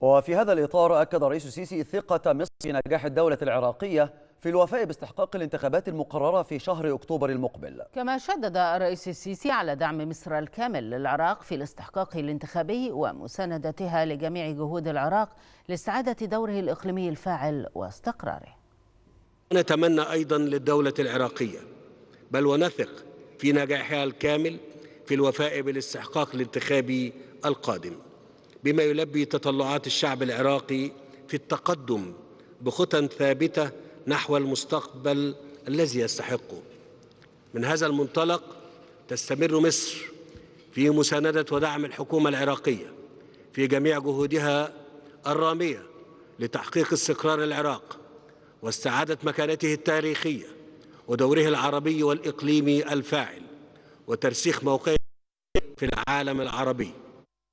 وفي هذا الإطار أكد الرئيس السيسي ثقة مصر في نجاح الدولة العراقية في الوفاء باستحقاق الانتخابات المقررة في شهر أكتوبر المقبل كما شدد الرئيس السيسي على دعم مصر الكامل للعراق في الاستحقاق الانتخابي ومساندتها لجميع جهود العراق لاستعادة دوره الإقليمي الفاعل واستقراره نتمنى أيضا للدولة العراقية بل ونثق في نجاحها الكامل في الوفاء بالاستحقاق الانتخابي القادم بما يلبي تطلعات الشعب العراقي في التقدم بخطى ثابته نحو المستقبل الذي يستحقه من هذا المنطلق تستمر مصر في مساندة ودعم الحكومة العراقية في جميع جهودها الرامية لتحقيق استقرار العراق واستعادة مكانته التاريخية ودوره العربي والإقليمي الفاعل وترسيخ موقعه في العالم العربي